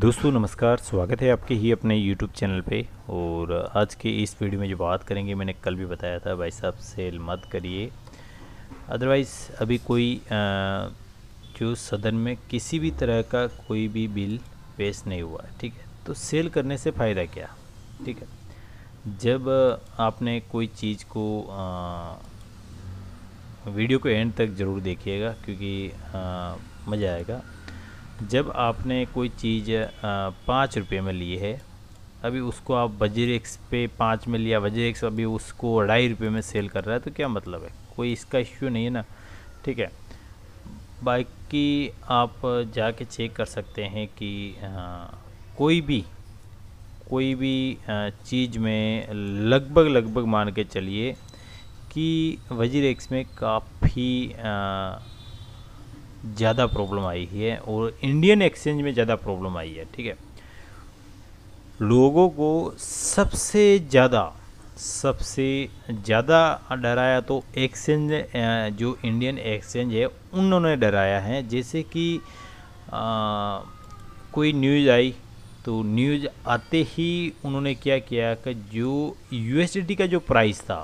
दोस्तों नमस्कार स्वागत है आपके ही अपने YouTube चैनल पे और आज के इस वीडियो में जो बात करेंगे मैंने कल भी बताया था भाई साहब सेल मत करिए अदरवाइज़ अभी कोई जो सदन में किसी भी तरह का कोई भी बिल पेश नहीं हुआ ठीक है तो सेल करने से फ़ायदा क्या ठीक है जब आपने कोई चीज़ को वीडियो को एंड तक ज़रूर देखिएगा क्योंकि मज़ा आएगा जब आपने कोई चीज़ पाँच रुपये में ली है अभी उसको आप वजर एक्स पे पाँच में लिया वजीर एक्स अभी उसको अढ़ाई रुपये में सेल कर रहा है तो क्या मतलब है कोई इसका इश्यू नहीं है ना ठीक है बाकी आप जाके चेक कर सकते हैं कि आ, कोई भी कोई भी चीज़ में लगभग लगभग मान के चलिए कि वजीर एक्स में काफ़ी ज़्यादा प्रॉब्लम आई है और इंडियन एक्सचेंज में ज़्यादा प्रॉब्लम आई है ठीक है लोगों को सबसे ज़्यादा सबसे ज़्यादा डराया तो एक्सचेंज जो इंडियन एक्सचेंज है उन्होंने डराया है जैसे कि आ, कोई न्यूज़ आई तो न्यूज़ आते ही उन्होंने क्या किया कि जो यूएसडी का जो प्राइस था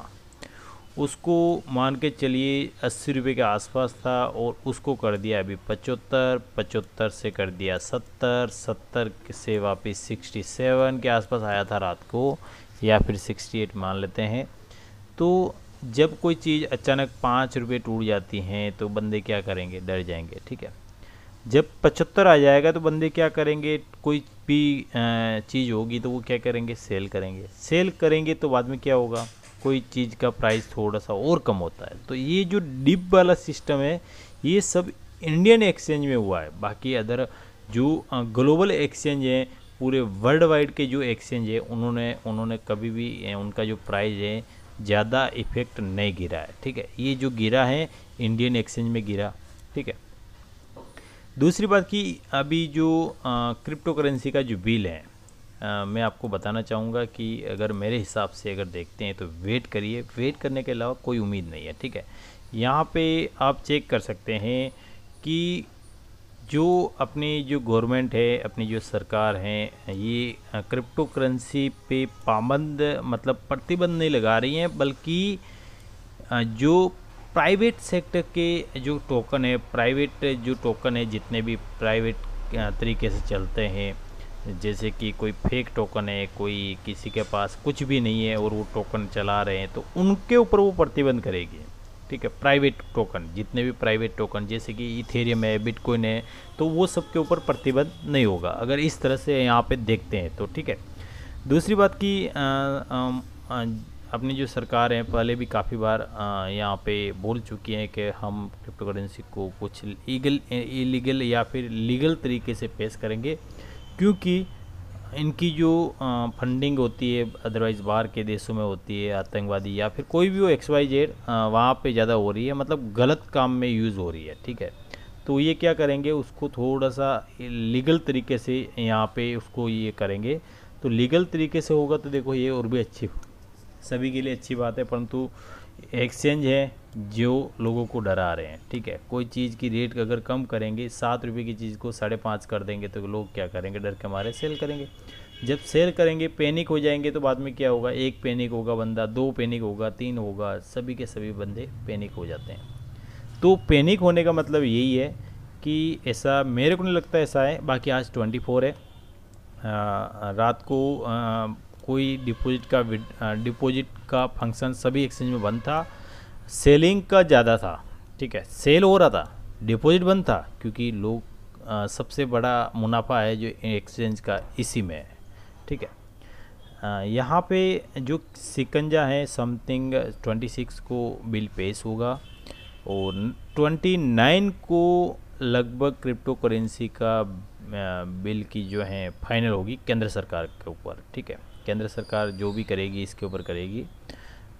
उसको मान के चलिए अस्सी रुपये के आसपास था और उसको कर दिया अभी पचहत्तर पचहत्तर से कर दिया सत्तर सत्तर से वापस सिक्सटी सेवन के आसपास आया था रात को या फिर सिक्सटी एट मान लेते हैं तो जब कोई चीज़ अचानक पाँच रुपये टूट जाती हैं तो बंदे क्या करेंगे डर जाएंगे ठीक है जब पचहत्तर आ जाएगा तो बंदे क्या करेंगे कोई भी चीज़ होगी तो वो क्या करेंगे सेल करेंगे सेल करेंगे तो बाद में क्या होगा कोई चीज़ का प्राइस थोड़ा सा और कम होता है तो ये जो डिप वाला सिस्टम है ये सब इंडियन एक्सचेंज में हुआ है बाकी अदर जो ग्लोबल एक्सचेंज है पूरे वर्ल्ड वाइड के जो एक्सचेंज है उन्होंने उन्होंने कभी भी उनका जो प्राइस है ज़्यादा इफेक्ट नहीं गिरा है ठीक है ये जो गिरा है इंडियन एक्सचेंज में गिरा ठीक है दूसरी बात कि अभी जो क्रिप्टो करेंसी का जो बिल है आ, मैं आपको बताना चाहूँगा कि अगर मेरे हिसाब से अगर देखते हैं तो वेट करिए वेट करने के अलावा कोई उम्मीद नहीं है ठीक है यहाँ पे आप चेक कर सकते हैं कि जो अपनी जो गवर्नमेंट है अपनी जो सरकार है ये क्रिप्टो करेंसी पे पाबंद मतलब प्रतिबंध नहीं लगा रही हैं बल्कि जो प्राइवेट सेक्टर के जो टोकन है प्राइवेट जो टोकन है जितने भी प्राइवेट तरीके से चलते हैं जैसे कि कोई फेक टोकन है कोई किसी के पास कुछ भी नहीं है और वो टोकन चला रहे हैं तो उनके ऊपर वो प्रतिबंध करेगी ठीक है प्राइवेट टोकन जितने भी प्राइवेट टोकन जैसे कि इथेरियम है बिटकॉइन है तो वो सबके ऊपर प्रतिबंध नहीं होगा अगर इस तरह से यहाँ पे देखते हैं तो ठीक है दूसरी बात कि अपनी जो सरकार है पहले भी काफ़ी बार यहाँ पे बोल चुकी हैं कि हम क्रिप्टो करेंसी को कुछ लीगल इलीगल या फिर लीगल तरीके से पेश करेंगे क्योंकि इनकी जो फंडिंग होती है अदरवाइज़ बाहर के देशों में होती है आतंकवादी या फिर कोई भी हो एक्स वाई जेड वहाँ पर ज़्यादा हो रही है मतलब गलत काम में यूज़ हो रही है ठीक है तो ये क्या करेंगे उसको थोड़ा सा लीगल तरीके से यहाँ पे उसको ये करेंगे तो लीगल तरीके से होगा तो देखो ये और भी अच्छी सभी के लिए अच्छी बात है परंतु एक्सचेंज है जो लोगों को डरा रहे हैं ठीक है कोई चीज़ की रेट अगर कम करेंगे सात रुपये की चीज़ को साढ़े पाँच कर देंगे तो लोग क्या करेंगे डर के मारे सेल करेंगे जब सेल करेंगे पैनिक हो जाएंगे तो बाद में क्या होगा एक पैनिक होगा बंदा दो पैनिक होगा तीन होगा सभी के सभी बंदे पैनिक हो जाते हैं तो पैनिक होने का मतलब यही है कि ऐसा मेरे को नहीं लगता ऐसा है बाकी आज ट्वेंटी फोर है आ, रात को आ, कोई डिपोजिट का डिपोजिट का फंक्शन सभी एक्सचेंज में बंद था सेलिंग का ज़्यादा था ठीक है सेल हो रहा था डिपॉजिट बंद था क्योंकि लोग आ, सबसे बड़ा मुनाफा है जो एक्सचेंज का इसी में है ठीक है यहाँ पे जो सिकंजा है समथिंग 26 को बिल पेश होगा और 29 को लगभग क्रिप्टो करेंसी का बिल की जो है फाइनल होगी केंद्र सरकार के ऊपर ठीक है केंद्र सरकार जो भी करेगी इसके ऊपर करेगी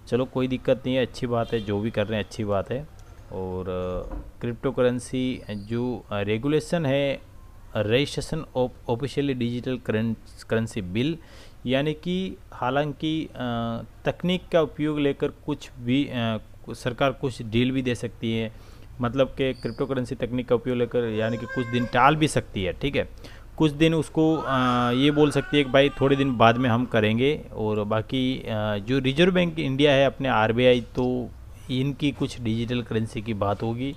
चलो कोई दिक्कत नहीं है अच्छी बात है जो भी कर रहे हैं अच्छी बात है और क्रिप्टो करेंसी जो रेगुलेशन है registration of officially digital currency bill यानी कि हालांकि तकनीक का उपयोग लेकर कुछ भी आ, सरकार कुछ डील भी दे सकती है मतलब कि क्रिप्टो करेंसी तकनीक का उपयोग लेकर यानी कि कुछ दिन टाल भी सकती है ठीक है कुछ दिन उसको ये बोल सकती है कि भाई थोड़े दिन बाद में हम करेंगे और बाकी जो रिजर्व बैंक इंडिया है अपने आर तो इनकी कुछ डिजिटल करेंसी की बात होगी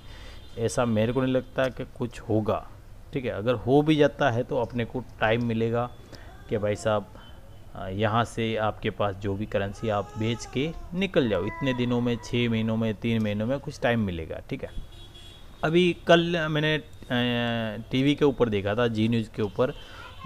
ऐसा मेरे को नहीं लगता कि कुछ होगा ठीक है अगर हो भी जाता है तो अपने को टाइम मिलेगा कि भाई साहब यहाँ से आपके पास जो भी करेंसी आप बेच के निकल जाओ इतने दिनों में छः महीनों में तीन महीनों में कुछ टाइम मिलेगा ठीक है अभी कल मैंने टीवी के ऊपर देखा था जी न्यूज़ के ऊपर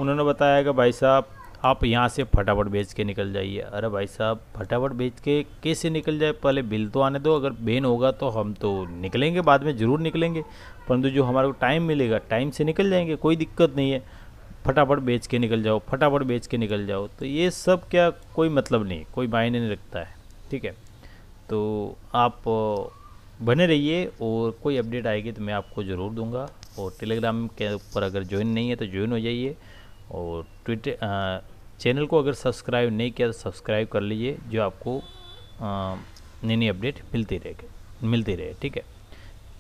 उन्होंने बताया कि भाई साहब आप यहाँ से फटाफट बेच के निकल जाइए अरे भाई साहब फटाफट बेच के कैसे निकल जाए पहले बिल तो आने दो अगर बेन होगा तो हम तो निकलेंगे बाद में ज़रूर निकलेंगे परंतु जो हमारे को टाइम मिलेगा टाइम से निकल जाएंगे कोई दिक्कत नहीं है फटाफट बेच के निकल जाओ फटाफट बेच के निकल जाओ तो ये सब क्या कोई मतलब नहीं कोई मायने नहीं रखता है ठीक है तो आप बने रहिए और कोई अपडेट आएगी तो मैं आपको ज़रूर दूंगा और टेलीग्राम के ऊपर अगर ज्वाइन नहीं है तो ज्वाइन हो जाइए और ट्विटर चैनल को अगर सब्सक्राइब नहीं किया तो सब्सक्राइब कर लीजिए जो आपको नई नई अपडेट मिलती रहेगी मिलती रहे ठीक है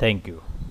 थैंक यू